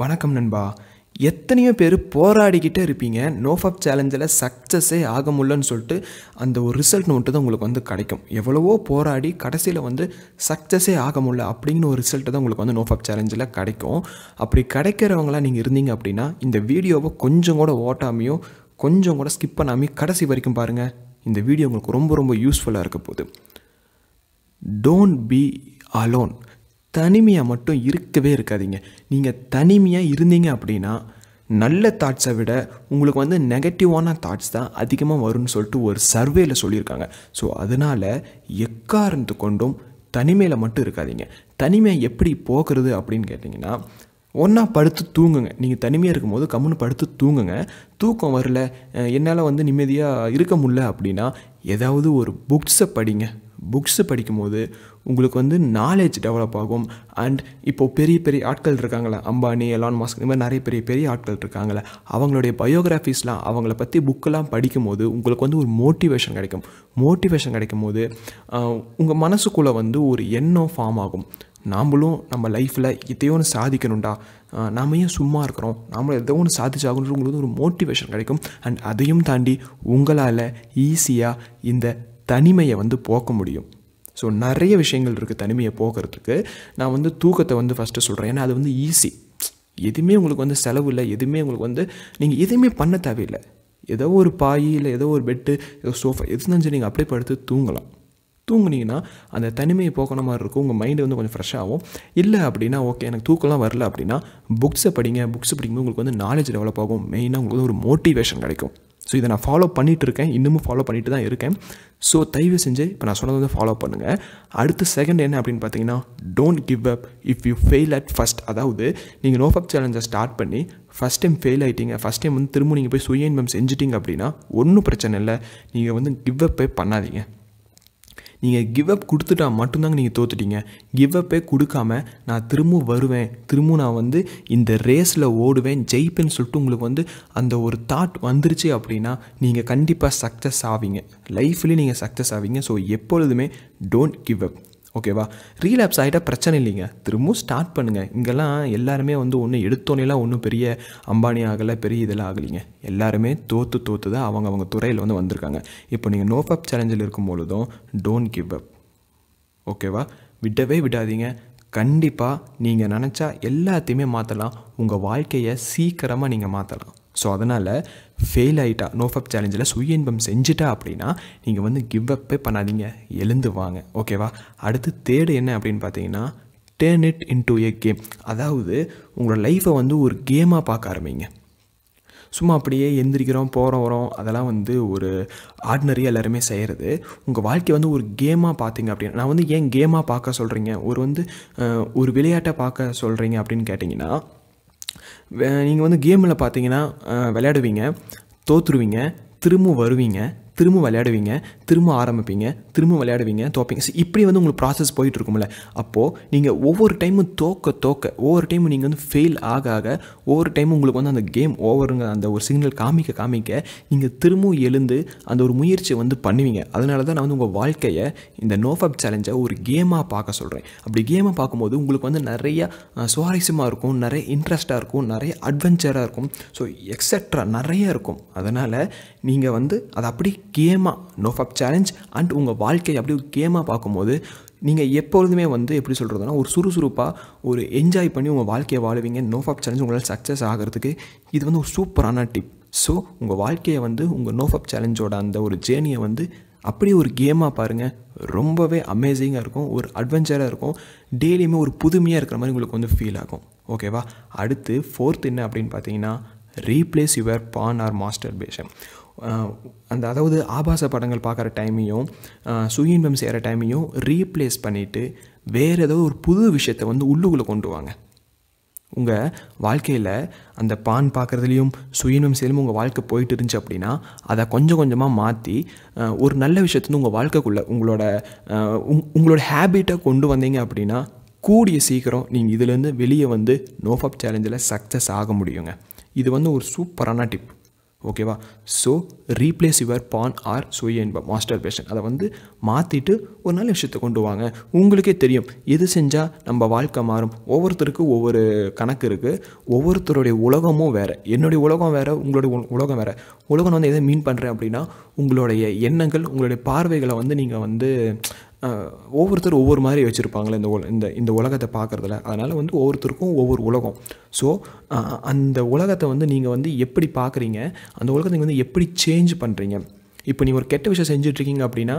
வணக்கம் நண்பா எத்தனையோ பேர் போராடிக்கிட்டே இருப்பீங்க நோஃபப் சேலஞ்சில் சக்ஸஸே ஆக முடியலன்னு சொல்லிட்டு அந்த ஒரு ரிசல்ட் மட்டும் தான் உங்களுக்கு வந்து கிடைக்கும் எவ்வளவோ போராடி கடைசியில் வந்து சக்ஸஸே ஆக முடியல அப்படின்னு ஒரு ரிசல்ட்டு தான் உங்களுக்கு வந்து நோஃபப் சேலஞ்சில் கிடைக்கும் அப்படி கிடைக்கிறவங்களாம் நீங்கள் இருந்தீங்க அப்படின்னா இந்த வீடியோவை கொஞ்சம் கூட ஓட்டாமையும் கொஞ்சம் கூட ஸ்கிப் பண்ணாமையும் கடைசி வரைக்கும் பாருங்கள் இந்த வீடியோ உங்களுக்கு ரொம்ப ரொம்ப யூஸ்ஃபுல்லாக இருக்க போகுது டோன்ட் பி அலோன் தனிமையாக மட்டும் இருக்கவே இருக்காதிங்க நீங்கள் தனிமையாக இருந்தீங்க அப்படின்னா நல்ல தாட்ஸை விட உங்களுக்கு வந்து நெகட்டிவான தாட்ஸ் தான் அதிகமாக வரும்னு சொல்லிட்டு ஒரு சர்வேல சொல்லியிருக்காங்க ஸோ அதனால் எக்காரணத்து கொண்டும் தனிமையில் மட்டும் இருக்காதிங்க தனிமையை எப்படி போக்குறது அப்படின்னு கேட்டிங்கன்னா ஒன்றா படுத்து தூங்குங்க நீங்கள் தனிமையாக இருக்கும்போது கம்முன்னு படுத்து தூங்குங்க தூக்கம் வரல என்னால் வந்து நிம்மதியாக இருக்க முடில அப்படின்னா ஏதாவது ஒரு புக்ஸை படிங்க புக்ஸு படிக்கும்போது உங்களுக்கு வந்து நாலேஜ் டெவலப் ஆகும் அண்ட் இப்போது பெரிய பெரிய ஆட்கள் இருக்காங்களே அம்பானி எலான் மாஸ்க் இந்த மாதிரி நிறைய பெரிய பெரிய ஆட்கள் இருக்காங்களே அவங்களுடைய பயோகிராஃபிஸ்லாம் அவங்கள பற்றி புக்கெல்லாம் படிக்கும்போது உங்களுக்கு வந்து ஒரு மோட்டிவேஷன் கிடைக்கும் மோட்டிவேஷன் கிடைக்கும் போது உங்கள் மனசுக்குள்ளே வந்து ஒரு எண்ணம் ஃபார்ம் ஆகும் நாம்ளும் நம்ம லைஃப்பில் இதையோ ஒன்று சாதிக்கணும்டா நாம் ஏன் சும்மா இருக்கிறோம் நாமளும் எதோ ஒன்று சாதிச்சாகணுன்ற உங்களுக்கு ஒரு மோட்டிவேஷன் கிடைக்கும் அண்ட் அதையும் தாண்டி உங்களால் ஈஸியாக இந்த தனிமையை வந்து போக்க முடியும் ஸோ நிறைய விஷயங்கள் இருக்குது தனிமையை போக்குறதுக்கு நான் வந்து தூக்கத்தை வந்து ஃபஸ்ட்டு சொல்கிறேன் ஏன்னா அது வந்து ஈஸி எதுவுமே உங்களுக்கு வந்து செலவு இல்லை எதுவுமே உங்களுக்கு வந்து நீங்கள் எதுவுமே பண்ண தேவையில்லை ஏதோ ஒரு பாய் இல்லை ஏதோ ஒரு பெட்டு ஏதோ சோஃபா எது நினச்சி நீங்கள் அப்படியே படுத்து தூங்கலாம் தூங்குனீங்கன்னா அந்த தனிமையை போக்கணும் மாதிரி இருக்கும் உங்கள் மைண்டு வந்து கொஞ்சம் ஃப்ரெஷ்ஷாகும் இல்லை அப்படின்னா ஓகே எனக்கு தூக்கம்லாம் வரல அப்படின்னா புக்ஸை படிங்க புக்ஸ் படிக்கும்போது உங்களுக்கு வந்து நாலேஜ் டெவலப் ஆகும் மெயினாக உங்களுக்கு வந்து ஒரு மோட்டிவேஷன் கிடைக்கும் ஸோ இதை நான் ஃபாலோ பண்ணிகிட்டு இருக்கேன் இன்னமும் ஃபாலோ பண்ணிட்டு தான் இருக்கேன் ஸோ தயவு செஞ்சு இப்போ நான் சொன்னது வந்து ஃபாலோ பண்ணுங்கள் அடுத்த செகண்ட் என்ன அப்படின்னு பார்த்தீங்கன்னா don't give up if you fail at first அதாவது நீங்கள் நோஃபப் சேலஞ்சை ஸ்டார்ட் பண்ணி ஃபஸ்ட் டைம் ஃபெயில் ஆகிட்டீங்க ஃபஸ்ட் டைம் வந்து திரும்ப நீங்கள் போய் சுய இன்பம் செஞ்சிட்டிங்க அப்படின்னா ஒன்றும் பிரச்சனை இல்லை நீங்கள் வந்து கிவ் அப்பே பண்ணாதீங்க நீங்கள் கிவ் அப் கொடுத்துட்டா மட்டும்தாங்க நீங்கள் தோத்துட்டீங்க கிவ் அப்பே கொடுக்காம நான் திரும்பவும் வருவேன் திரும்பவும் நான் வந்து இந்த ரேஸில் ஓடுவேன் ஜெயிப்பேன்னு சொல்லிட்டு உங்களுக்கு வந்து அந்த ஒரு தாட் வந்துருச்சு அப்படின்னா நீங்கள் கண்டிப்பாக சக்ஸஸ் ஆவீங்க லைஃப்லேயும் நீங்கள் சக்ஸஸ் ஆவீங்க ஸோ எப்பொழுதுமே டோன்ட் கிவ் அப் ஓகேவா ரீலாப்ஸ் ஆகிட்டால் பிரச்சனை இல்லைங்க திரும்பவும் ஸ்டார்ட் பண்ணுங்கள் இங்கெல்லாம் எல்லாருமே வந்து ஒன்று எடுத்தோன்னெலாம் ஒன்றும் பெரிய அம்பானி ஆகலை பெரிய இதெல்லாம் ஆகலைங்க எல்லாருமே தோற்று தோற்று தான் அவங்க அவங்க துறையில் வந்து வந்திருக்காங்க இப்போ நீங்கள் நோ பப் சேலஞ்சில் இருக்கும் பொழுதும் டோன்ட் கிவ் அப் ஓகேவா விடவே விடாதீங்க கண்டிப்பாக நீங்கள் நினச்சா எல்லாத்தையுமே மாற்றலாம் உங்கள் வாழ்க்கையை சீக்கிரமாக நீங்கள் மாற்றலாம் ஸோ அதனால் ஃபெயில் ஆகிட்டா நோஃபப் சேலஞ்சில் சுய இன்பம் செஞ்சுட்டா அப்படின்னா நீங்கள் வந்து கிவ் அப்பே பண்ணாதீங்க எழுந்து வாங்க ஓகேவா அடுத்து தேர்டு என்ன அப்படின்னு பார்த்தீங்கன்னா turn it into a game அதாவது உங்களோட லைஃப்பை வந்து ஒரு கேமாக பார்க்க ஆரம்பிங்க சும்மா அப்படியே எந்திரிக்கிறோம் போகிறோம் வரோம் அதெல்லாம் வந்து ஒரு ஆர்டினரியாக எல்லாருமே செய்கிறது உங்கள் வாழ்க்கையை வந்து ஒரு கேமாக பார்த்தீங்க அப்படின்னு நான் வந்து ஏன் கேமாக பார்க்க சொல்கிறீங்க ஒரு வந்து ஒரு விளையாட்டை பார்க்க சொல்கிறீங்க அப்படின்னு கேட்டிங்கன்னா நீங்கள் வந்து கேமில் பார்த்தீங்கன்னா விளையாடுவீங்க தோற்றுருவீங்க திரும்பவும் வருவீங்க திரும்ப விளையாடுவீங்க திரும்ப ஆரம்பிப்பீங்க திரும்ப விளையாடுவீங்க தோப்பீங்க ஸோ இப்படி வந்து உங்களுக்கு ப்ராசஸ் போயிட்டு இருக்கும்ல அப்போது நீங்கள் ஒவ்வொரு டைமும் தோக்க தோக்க ஒவ்வொரு டைமும் நீங்கள் வந்து ஃபெயில் ஆக ஆக ஒவ்வொரு டைமும் உங்களுக்கு வந்து அந்த கேம் ஓவருங்க அந்த ஒரு சிக்னல் காமிக்க காமிக்க நீங்கள் திரும்பவும் எழுந்து அந்த ஒரு முயற்சியை வந்து பண்ணுவீங்க அதனால தான் நான் வந்து உங்கள் வாழ்க்கையை இந்த நோஃபப் சேலஞ்சை ஒரு கேமாக பார்க்க சொல்கிறேன் அப்படி கேமாக பார்க்கும்போது உங்களுக்கு வந்து நிறைய சுவாரஸ்யமாக இருக்கும் நிறைய இன்ட்ரெஸ்ட்டாக இருக்கும் நிறைய அட்வென்ச்சராக இருக்கும் ஸோ எக்ஸட்ரா நிறைய இருக்கும் அதனால் நீங்கள் வந்து அதை அப்படி கேமாக நோ ஃபப் சேலஞ்ச் அண்ட் உங்கள் வாழ்க்கையை அப்படி ஒரு கேமாக பார்க்கும்போது நீங்கள் எப்பொழுதுமே வந்து எப்படி சொல்கிறதுனா ஒரு சுறுசுறுப்பாக ஒரு என்ஜாய் பண்ணி உங்கள் வாழ்க்கையை வாழுவீங்க நோ ஃபப் சேலஞ்ச் உங்களால் சக்ஸஸ் ஆகிறதுக்கு இது வந்து ஒரு சூப்பரான டிப் ஸோ உங்கள் வாழ்க்கையை வந்து உங்கள் நோ நோஃபப் சேலஞ்சோட அந்த ஒரு ஜேர்னியை வந்து அப்படியே ஒரு கேமாக பாருங்கள் ரொம்பவே அமேசிங்காக இருக்கும் ஒரு அட்வென்ச்சராக இருக்கும் டெய்லியுமே ஒரு புதுமையாக இருக்கிற மாதிரி உங்களுக்கு வந்து ஃபீல் ஆகும் ஓகேவா அடுத்து ஃபோர்த் என்ன அப்படின்னு பார்த்தீங்கன்னா replace your porn or masturbation அந்த அதாவது ஆபாச படங்கள் பார்க்குற டைமையும் சுயின்பம் செய்கிற டைமையும் ரீப்ளேஸ் பண்ணிவிட்டு வேறு ஏதோ ஒரு புது விஷயத்தை வந்து உள்ளுக்குள்ளே கொண்டு வாங்க உங்கள் வாழ்க்கையில் அந்த பான் பார்க்குறதுலையும் சுயினம் செய்யலும் உங்கள் வாழ்க்கை போயிட்டு இருந்துச்சு அப்படின்னா அதை கொஞ்சம் கொஞ்சமாக மாற்றி ஒரு நல்ல வந்து உங்கள் வாழ்க்கைக்குள்ளே உங்களோட உங்களோட ஹேபிட்டை கொண்டு வந்தீங்க அப்படின்னா கூடிய சீக்கிரம் நீங்கள் இதுலேருந்து வெளியே வந்து நோஃபப் சேலஞ்சில் சக்ஸஸ் ஆக முடியுங்க இது வந்து ஒரு சூப்பரான டிப் ஓகேவா so replace your porn or சுய இன்பம் மாஸ்டர் பேஷன் அதை வந்து மாற்றிட்டு ஒரு நல்ல விஷயத்தை கொண்டு வாங்க உங்களுக்கே தெரியும் எது செஞ்சால் நம்ம வாழ்க்கை மாறும் ஒவ்வொருத்தருக்கும் ஒவ்வொரு கணக்கு இருக்குது ஒவ்வொருத்தருடைய உலகமும் வேறு என்னுடைய உலகம் வேறு உங்களுடைய உலகம் வேறு உலகம் வந்து எதை மீன் பண்ணுறேன் அப்படின்னா உங்களுடைய எண்ணங்கள் உங்களுடைய பார்வைகளை வந்து நீங்கள் வந்து ஒவ்வொருத்தர் ஒவ்வொரு மாதிரி வச்சுருப்பாங்களே இந்த இந்த இந்த உலகத்தை பார்க்குறதுல அதனால் வந்து ஒவ்வொருத்தருக்கும் ஒவ்வொரு உலகம் ஸோ அந்த உலகத்தை வந்து நீங்கள் வந்து எப்படி பார்க்குறீங்க அந்த உலகத்தை நீங்கள் வந்து எப்படி சேஞ்ச் பண்ணுறீங்க இப்போ நீ ஒரு கெட்ட விஷயம் செஞ்சிட்ருக்கீங்க அப்படின்னா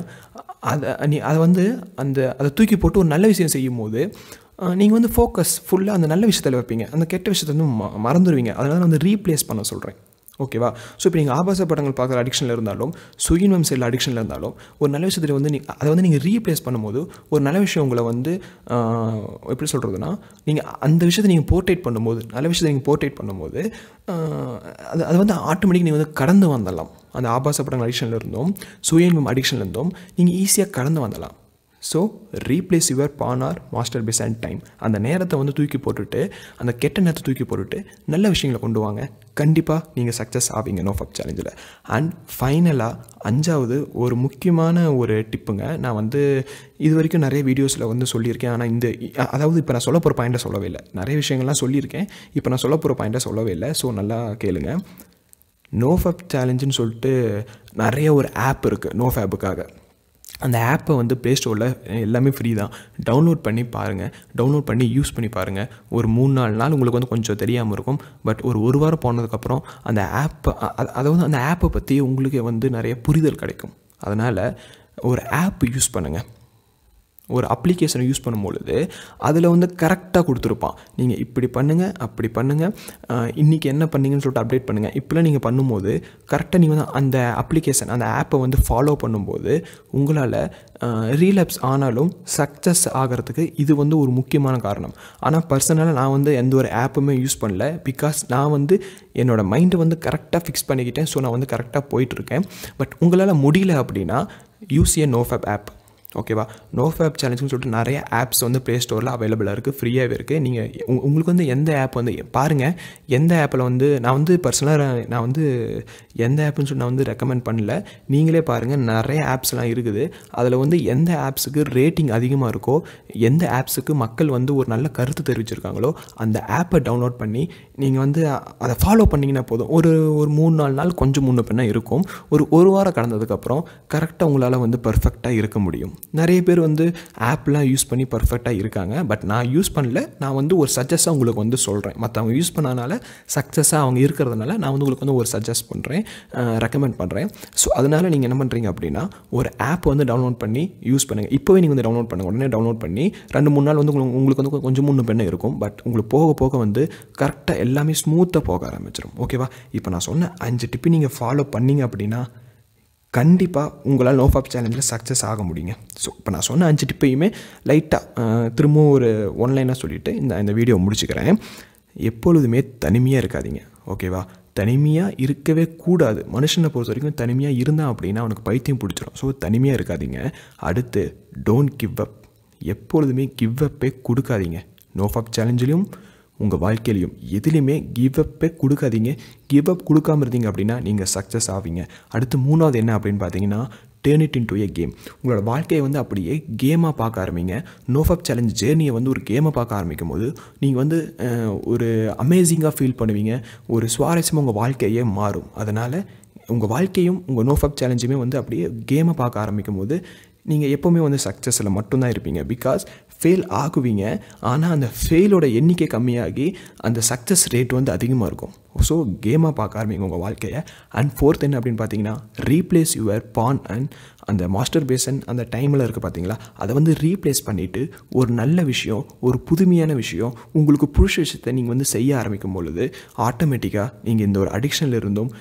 அதை நீ அதை வந்து அந்த அதை தூக்கி போட்டு ஒரு நல்ல விஷயம் செய்யும்போது நீங்கள் வந்து ஃபோக்கஸ் ஃபுல்லாக அந்த நல்ல விஷயத்தில் வைப்பீங்க அந்த கெட்ட விஷயத்தை வந்து மறந்துடுவீங்க அதனால் வந்து ரீப்ளேஸ் பண்ண சொல்கிறேன் ஓகேவா ஸோ இப்போ நீங்கள் ஆபாச படங்கள் பார்க்குற அடிக்ஷனில் இருந்தாலும் சுயின்வம் சைடில் அடிக்ஷனில் இருந்தாலும் ஒரு நல்ல விஷயத்தில் வந்து நீங்கள் அதை வந்து நீங்கள் ரீப்ளேஸ் பண்ணும்போது ஒரு நல்ல விஷயம் உங்களை வந்து எப்படி சொல்கிறதுனா நீங்கள் அந்த விஷயத்தை நீங்கள் போர்ட்ரேட் பண்ணும்போது நல்ல விஷயத்தை நீங்கள் போர்ட்ரேட் பண்ணும்போது அது அது வந்து ஆட்டோமேட்டிக் நீங்கள் வந்து கடந்து வந்துடலாம் அந்த ஆபாச படங்கள் அடிக்ஷனில் இருந்தோம் சுயின்வம் இருந்தோம் நீங்கள் ஈஸியாக கடந்து வந்தலாம் so replace your porn or masturbation and time அந்த நேரத்தை வந்து தூக்கி போட்டுட்டு அந்த கெட்ட நேரத்தை தூக்கி போட்டுட்டு நல்ல விஷயங்களை கொண்டு வாங்க கண்டிப்பாக நீங்கள் சக்ஸஸ் ஆவீங்க நோ ஃபப் சேலஞ்சில் அண்ட் ஃபைனலாக அஞ்சாவது ஒரு முக்கியமான ஒரு டிப்புங்க நான் வந்து இது வரைக்கும் நிறைய வீடியோஸில் வந்து சொல்லியிருக்கேன் ஆனால் இந்த அதாவது இப்போ நான் சொல்ல போகிற பாயிண்ட்டை சொல்லவே இல்லை நிறைய விஷயங்கள்லாம் சொல்லியிருக்கேன் இப்போ நான் சொல்ல போகிற பாயிண்ட்டை சொல்லவே இல்லை ஸோ நல்லா கேளுங்க நோ ஃபப் சேலஞ்சுன்னு சொல்லிட்டு நிறைய ஒரு ஆப் இருக்குது நோ ஃபேபுக்காக அந்த ஆப்பை வந்து ப்ளே ஸ்டோரில் எல்லாமே ஃப்ரீ தான் டவுன்லோட் பண்ணி பாருங்கள் டவுன்லோட் பண்ணி யூஸ் பண்ணி பாருங்கள் ஒரு மூணு நாலு நாள் உங்களுக்கு வந்து கொஞ்சம் தெரியாமல் இருக்கும் பட் ஒரு ஒரு வாரம் போனதுக்கப்புறம் அந்த ஆப்பை அதாவது அந்த ஆப்பை பற்றி உங்களுக்கு வந்து நிறைய புரிதல் கிடைக்கும் அதனால் ஒரு ஆப் யூஸ் பண்ணுங்கள் ஒரு அப்ளிகேஷனை யூஸ் பண்ணும்பொழுது அதில் வந்து கரெக்டாக கொடுத்துருப்பான் நீங்கள் இப்படி பண்ணுங்கள் அப்படி பண்ணுங்கள் இன்றைக்கி என்ன பண்ணீங்கன்னு சொல்லிட்டு அப்டேட் பண்ணுங்கள் இப்போலாம் நீங்கள் பண்ணும்போது கரெக்டாக நீங்கள் வந்து அந்த அப்ளிகேஷன் அந்த ஆப்பை வந்து ஃபாலோ பண்ணும்போது உங்களால் ரீலப்ஸ் ஆனாலும் சக்ஸஸ் ஆகிறதுக்கு இது வந்து ஒரு முக்கியமான காரணம் ஆனால் பர்சனலாக நான் வந்து எந்த ஒரு ஆப்புமே யூஸ் பண்ணல பிகாஸ் நான் வந்து என்னோடய மைண்டை வந்து கரெக்டாக ஃபிக்ஸ் பண்ணிக்கிட்டேன் ஸோ நான் வந்து கரெக்டாக போயிட்டுருக்கேன் பட் உங்களால் முடியல அப்படின்னா யூஸ் யூசிஏ நோஃபேப் ஆப் ஓகேவா நோ ஃபேப் சேலஞ்சுன்னு சொல்லிட்டு நிறைய ஆப்ஸ் வந்து ப்ளே ஸ்டோரில் அவைலபிளாக இருக்குது ஃப்ரீயாகவே இருக்குது நீங்கள் உங்களுக்கு வந்து எந்த ஆப் வந்து பாருங்கள் எந்த ஆப்பில் வந்து நான் வந்து பர்சனலாக நான் வந்து எந்த ஆப்னு சொல்லி நான் வந்து ரெக்கமெண்ட் பண்ணல நீங்களே பாருங்கள் நிறைய ஆப்ஸ்லாம் இருக்குது அதில் வந்து எந்த ஆப்ஸுக்கு ரேட்டிங் அதிகமாக இருக்கோ எந்த ஆப்ஸுக்கு மக்கள் வந்து ஒரு நல்ல கருத்து தெரிவிச்சிருக்காங்களோ அந்த ஆப்பை டவுன்லோட் பண்ணி நீங்கள் வந்து அதை ஃபாலோ பண்ணிங்கன்னா போதும் ஒரு ஒரு மூணு நாலு நாள் கொஞ்சம் முன்னப்பின்னா இருக்கும் ஒரு ஒரு வாரம் கடந்ததுக்கப்புறம் கரெக்டாக உங்களால் வந்து பர்ஃபெக்டாக இருக்க முடியும் நிறைய பேர் வந்து ஆப்லாம் யூஸ் பண்ணி பர்ஃபெக்டாக இருக்காங்க பட் நான் யூஸ் பண்ணல நான் வந்து ஒரு சஜஸ்ட்டாக உங்களுக்கு வந்து சொல்கிறேன் மற்றவங்க யூஸ் பண்ணனால சக்ஸஸாக அவங்க இருக்கிறதுனால நான் வந்து உங்களுக்கு வந்து ஒரு சஜஸ்ட் பண்ணுறேன் ரெக்கமெண்ட் பண்ணுறேன் ஸோ அதனால் நீங்கள் என்ன பண்ணுறீங்க அப்படின்னா ஒரு ஆப் வந்து டவுன்லோட் பண்ணி யூஸ் பண்ணுங்கள் இப்போவே நீங்கள் வந்து டவுன்லோட் பண்ணுங்கள் உடனே டவுன்லோட் பண்ணி ரெண்டு மூணு நாள் வந்து உங்களுக்கு உங்களுக்கு வந்து கொஞ்சம் மூணு பெண்ணை இருக்கும் பட் உங்களுக்கு போக போக வந்து கரெக்டாக எல்லாமே ஸ்மூத்தாக போக ஆரம்பிச்சிடும் ஓகேவா இப்போ நான் சொன்ன அஞ்சு டிப்பி நீங்கள் ஃபாலோ பண்ணிங்க அப்படின்னா கண்டிப்பாக உங்களால் நோ ஃபாப் சேலஞ்சில் சக்ஸஸ் ஆக முடியுங்க ஸோ இப்போ நான் சொன்ன அஞ்சு டிப்பையுமே லைட்டாக திரும்பவும் ஒரு ஒன்லைனாக சொல்லிவிட்டு இந்த இந்த வீடியோ முடிச்சுக்கிறேன் எப்பொழுதுமே தனிமையாக இருக்காதிங்க ஓகேவா தனிமையாக இருக்கவே கூடாது மனுஷனை பொறுத்த வரைக்கும் தனிமையாக இருந்தான் அப்படின்னா அவனுக்கு பைத்தியம் பிடிச்சிடும் ஸோ தனிமையாக இருக்காதிங்க அடுத்து டோன்ட் கிவ் அப் எப்பொழுதுமே கிவ் அப்பே கொடுக்காதீங்க நோ ஃபாப் சேலஞ்சிலையும் உங்கள் வாழ்க்கையிலையும் எதுலேயுமே கிவ் அப்பே கொடுக்காதீங்க கிவ் அப் கொடுக்காமல் இருந்தீங்க அப்படின்னா நீங்கள் சக்ஸஸ் ஆவீங்க அடுத்து மூணாவது என்ன அப்படின்னு பார்த்தீங்கன்னா turn it into a game உங்களோட வாழ்க்கையை வந்து அப்படியே கேமாக பார்க்க ஆரம்பிங்க நோஃபப் சேலஞ்ச் ஜேர்னியை வந்து ஒரு கேமை பார்க்க ஆரம்பிக்கும் போது நீங்கள் வந்து ஒரு அமேசிங்காக ஃபீல் பண்ணுவீங்க ஒரு சுவாரஸ்யமாக உங்கள் வாழ்க்கையே மாறும் அதனால் உங்கள் வாழ்க்கையும் உங்கள் நோஃபப் சேலஞ்சுமே வந்து அப்படியே கேமை பார்க்க ஆரம்பிக்கும் போது நீங்கள் எப்போவுமே வந்து சக்ஸஸில் மட்டும்தான் இருப்பீங்க பிகாஸ் ஃபெயில் ஆகுவீங்க ஆனால் அந்த ஃபெயிலோட எண்ணிக்கை கம்மியாகி அந்த சக்ஸஸ் ரேட் வந்து அதிகமாக இருக்கும் ஸோ கேமாக பார்க்க ஆரம்பிங்க உங்கள் வாழ்க்கையை அண்ட் ஃபோர்த் என்ன அப்படின்னு பார்த்தீங்கன்னா ரீப்ளேஸ் யுவர் பான் அண்ட் அந்த மாஸ்டர் பேசன் அந்த டைமில் இருக்குது பார்த்தீங்களா அதை வந்து ரீப்ளேஸ் பண்ணிவிட்டு ஒரு நல்ல விஷயம் ஒரு புதுமையான விஷயம் உங்களுக்கு புருஷ விஷயத்தை நீங்கள் வந்து செய்ய ஆரம்பிக்கும் பொழுது ஆட்டோமேட்டிக்காக நீங்கள் இந்த ஒரு அடிக்ஷனில் இருந்தும்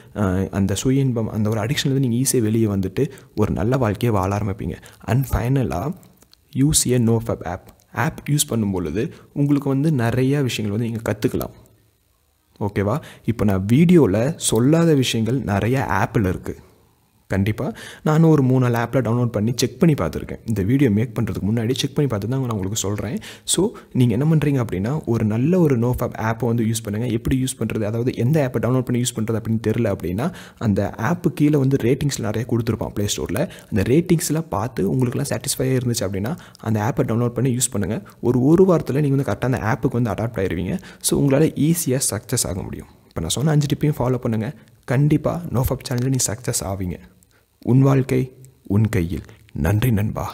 அந்த சுய இன்பம் அந்த ஒரு அடிக்ஷன்லேருந்து நீங்கள் ஈஸியாக வெளியே வந்துட்டு ஒரு நல்ல வாழ்க்கையை வாழ ஆரம்பிப்பீங்க அண்ட் ஃபைனலாக use a no fap app app use பண்ணும் பொழுது உங்களுக்கு வந்து நிறையா விஷயங்கள் வந்து நீங்கள் கற்றுக்கலாம் ஓகேவா இப்போ நான் வீடியோவில் சொல்லாத விஷயங்கள் நிறையா ஆப்பில் இருக்குது கண்டிப்பாக நானும் ஒரு மூணு ஆப்பில் டவுன்லோட் பண்ணி செக் பண்ணி பார்த்துருக்கேன் இந்த வீடியோ மேக் பண்ணுறதுக்கு முன்னாடி செக் பண்ணி பார்த்து தான் நான் உங்களுக்கு சொல்கிறேன் ஸோ நீங்கள் என்ன பண்ணுறீங்க அப்படின்னா ஒரு நல்ல ஒரு நோ ஆப் ஆப்பை வந்து யூஸ் பண்ணுங்கள் எப்படி யூஸ் பண்ணுறது அதாவது எந்த ஆப்பை டவுன்லோட் பண்ணி யூஸ் பண்ணுறது அப்படின்னு தெரில அப்படின்னா அந்த ஆப்பு கீழே வந்து ரேட்டிங்ஸ் நிறைய கொடுத்துருப்பான் ப்ளே ஸ்டோரில் அந்த ரேட்டிங்ஸ்லாம் பார்த்து உங்களுக்குலாம் சாட்டிஸ்ஃபையாக இருந்துச்சு அப்படின்னா அந்த ஆப்பை டவுன்லோட் பண்ணி யூஸ் பண்ணுங்கள் ஒரு ஒரு வாரத்தில் நீங்கள் வந்து கரெக்டாக அந்த ஆப்புக்கு வந்து அடாப்ட் ஆயிடுவீங்க ஸோ உங்களால் ஈஸியாக சக்ஸஸ் ஆக முடியும் இப்போ நான் சொன்ன அஞ்சு டிப்பையும் ஃபாலோ பண்ணுங்கள் கண்டிப்பாக நோஃபப் சேனலில் நீங்கள் சக்ஸஸ் ஆவீங்க உன் வாழ்க்கை உன் கையில் நன்றி நண்பா